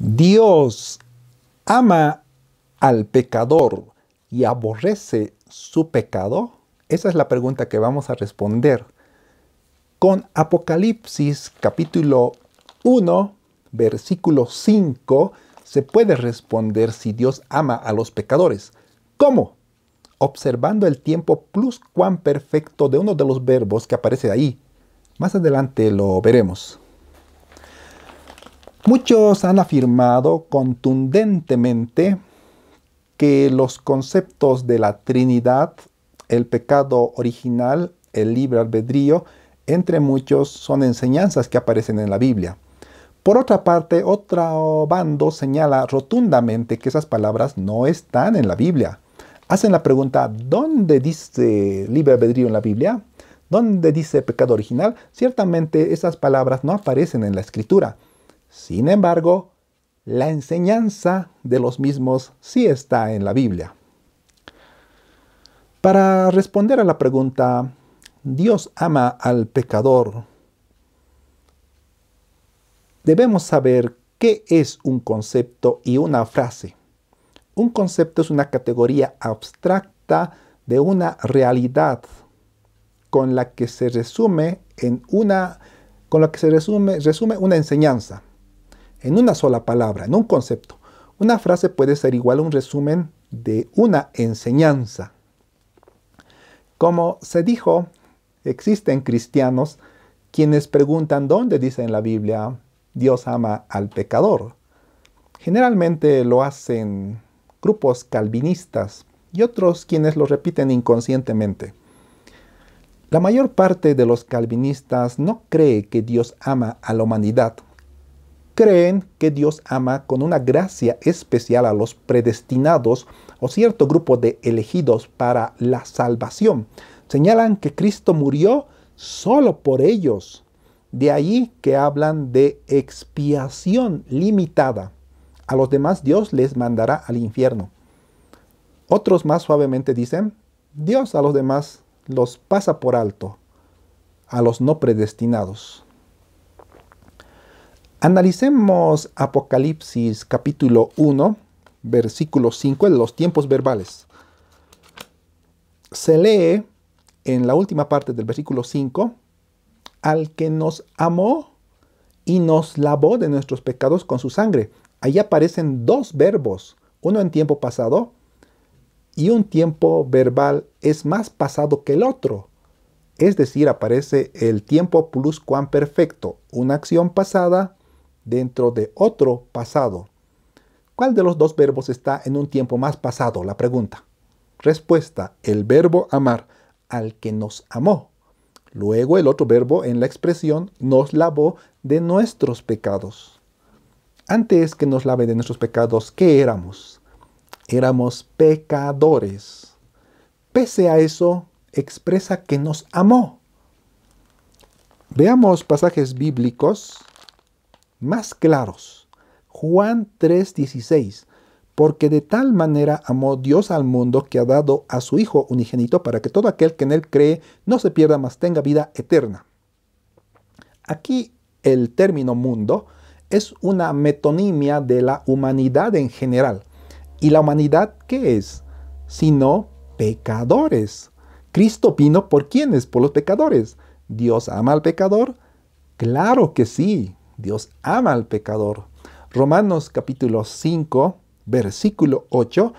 Dios ama al pecador y aborrece su pecado? Esa es la pregunta que vamos a responder con Apocalipsis capítulo 1, versículo 5. Se puede responder si Dios ama a los pecadores. ¿Cómo? Observando el tiempo plus cuán perfecto de uno de los verbos que aparece ahí. Más adelante lo veremos. Muchos han afirmado contundentemente que los conceptos de la Trinidad, el pecado original, el libre albedrío, entre muchos, son enseñanzas que aparecen en la Biblia. Por otra parte, otro bando señala rotundamente que esas palabras no están en la Biblia. Hacen la pregunta, ¿dónde dice libre albedrío en la Biblia? ¿Dónde dice pecado original? Ciertamente esas palabras no aparecen en la escritura. Sin embargo, la enseñanza de los mismos sí está en la Biblia. Para responder a la pregunta, Dios ama al pecador, debemos saber qué es un concepto y una frase. Un concepto es una categoría abstracta de una realidad con la que se resume en una que se resume una enseñanza en una sola palabra, en un concepto. Una frase puede ser igual a un resumen de una enseñanza. Como se dijo, existen cristianos quienes preguntan dónde dice en la Biblia Dios ama al pecador. Generalmente lo hacen grupos calvinistas y otros quienes lo repiten inconscientemente. La mayor parte de los calvinistas no cree que Dios ama a la humanidad creen que Dios ama con una gracia especial a los predestinados o cierto grupo de elegidos para la salvación. Señalan que Cristo murió solo por ellos. De ahí que hablan de expiación limitada. A los demás Dios les mandará al infierno. Otros más suavemente dicen, Dios a los demás los pasa por alto, a los no predestinados. Analicemos Apocalipsis capítulo 1, versículo 5, los tiempos verbales. Se lee en la última parte del versículo 5, al que nos amó y nos lavó de nuestros pecados con su sangre. Ahí aparecen dos verbos, uno en tiempo pasado y un tiempo verbal es más pasado que el otro. Es decir, aparece el tiempo plus cuán perfecto, una acción pasada dentro de otro pasado. ¿Cuál de los dos verbos está en un tiempo más pasado? La pregunta. Respuesta, el verbo amar al que nos amó. Luego el otro verbo en la expresión nos lavó de nuestros pecados. Antes que nos lave de nuestros pecados, ¿qué éramos? Éramos pecadores. Pese a eso, expresa que nos amó. Veamos pasajes bíblicos más claros. Juan 3:16, porque de tal manera amó Dios al mundo que ha dado a su Hijo unigénito para que todo aquel que en él cree no se pierda, mas tenga vida eterna. Aquí el término mundo es una metonimia de la humanidad en general. ¿Y la humanidad qué es? Sino pecadores. Cristo vino por quiénes? Por los pecadores. ¿Dios ama al pecador? Claro que sí. Dios ama al pecador. Romanos capítulo 5, versículo 8,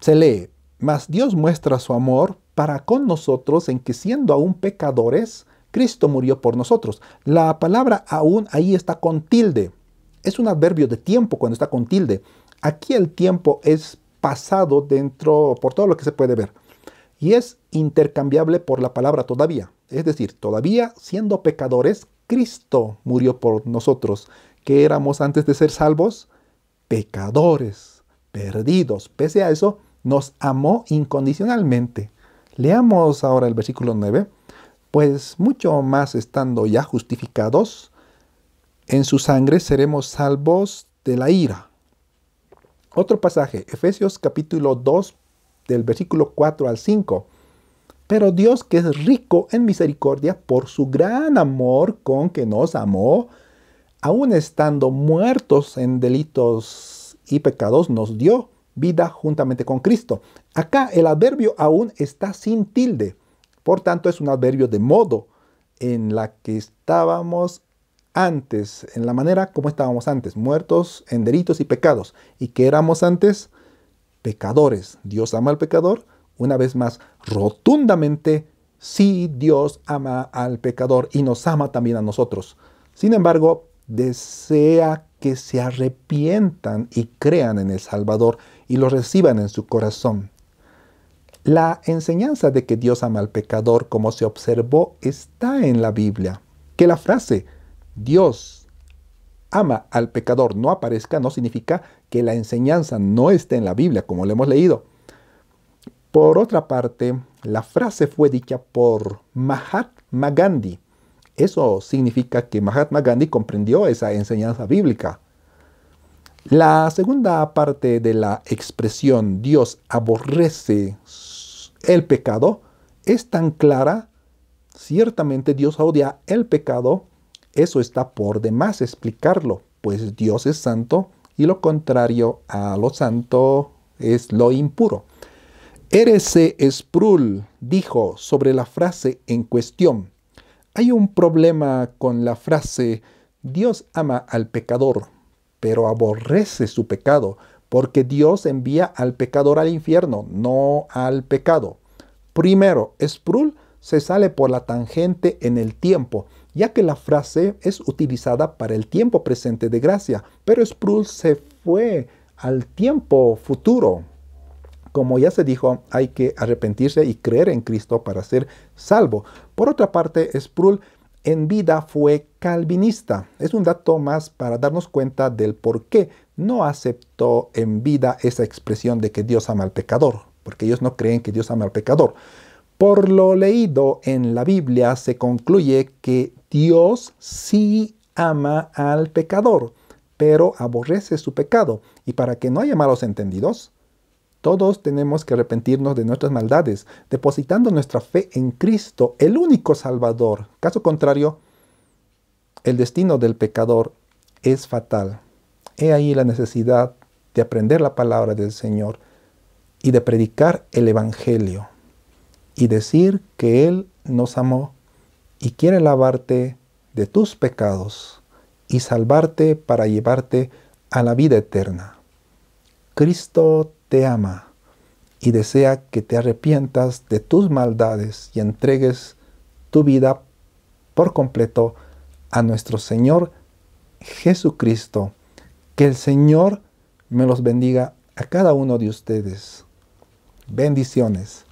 se lee, mas Dios muestra su amor para con nosotros en que siendo aún pecadores, Cristo murió por nosotros. La palabra aún ahí está con tilde. Es un adverbio de tiempo cuando está con tilde. Aquí el tiempo es pasado dentro, por todo lo que se puede ver. Y es intercambiable por la palabra todavía. Es decir, todavía siendo pecadores, Cristo murió por nosotros, que éramos antes de ser salvos pecadores, perdidos. Pese a eso, nos amó incondicionalmente. Leamos ahora el versículo 9. Pues mucho más estando ya justificados, en su sangre seremos salvos de la ira. Otro pasaje, Efesios capítulo 2, del versículo 4 al 5. Pero Dios, que es rico en misericordia, por su gran amor con que nos amó, aun estando muertos en delitos y pecados, nos dio vida juntamente con Cristo. Acá el adverbio aún está sin tilde. Por tanto, es un adverbio de modo en la que estábamos antes, en la manera como estábamos antes, muertos en delitos y pecados, y que éramos antes pecadores. Dios ama al pecador, una vez más, rotundamente, sí Dios ama al pecador y nos ama también a nosotros. Sin embargo, desea que se arrepientan y crean en el Salvador y lo reciban en su corazón. La enseñanza de que Dios ama al pecador como se observó está en la Biblia. Que la frase Dios ama al pecador no aparezca no significa que la enseñanza no esté en la Biblia como lo hemos leído. Por otra parte, la frase fue dicha por Mahatma Gandhi. Eso significa que Mahatma Gandhi comprendió esa enseñanza bíblica. La segunda parte de la expresión Dios aborrece el pecado es tan clara. Ciertamente Dios odia el pecado. Eso está por demás explicarlo, pues Dios es santo y lo contrario a lo santo es lo impuro. R.C. Sproul dijo sobre la frase en cuestión, hay un problema con la frase Dios ama al pecador, pero aborrece su pecado, porque Dios envía al pecador al infierno, no al pecado. Primero, Sproul se sale por la tangente en el tiempo, ya que la frase es utilizada para el tiempo presente de gracia, pero Sproul se fue al tiempo futuro, como ya se dijo, hay que arrepentirse y creer en Cristo para ser salvo. Por otra parte, Sproul en vida fue calvinista. Es un dato más para darnos cuenta del por qué no aceptó en vida esa expresión de que Dios ama al pecador, porque ellos no creen que Dios ama al pecador. Por lo leído en la Biblia se concluye que Dios sí ama al pecador, pero aborrece su pecado. Y para que no haya malos entendidos, todos tenemos que arrepentirnos de nuestras maldades, depositando nuestra fe en Cristo, el único Salvador. Caso contrario, el destino del pecador es fatal. He ahí la necesidad de aprender la palabra del Señor y de predicar el Evangelio y decir que Él nos amó y quiere lavarte de tus pecados y salvarte para llevarte a la vida eterna. Cristo te te ama y desea que te arrepientas de tus maldades y entregues tu vida por completo a nuestro Señor Jesucristo. Que el Señor me los bendiga a cada uno de ustedes. Bendiciones.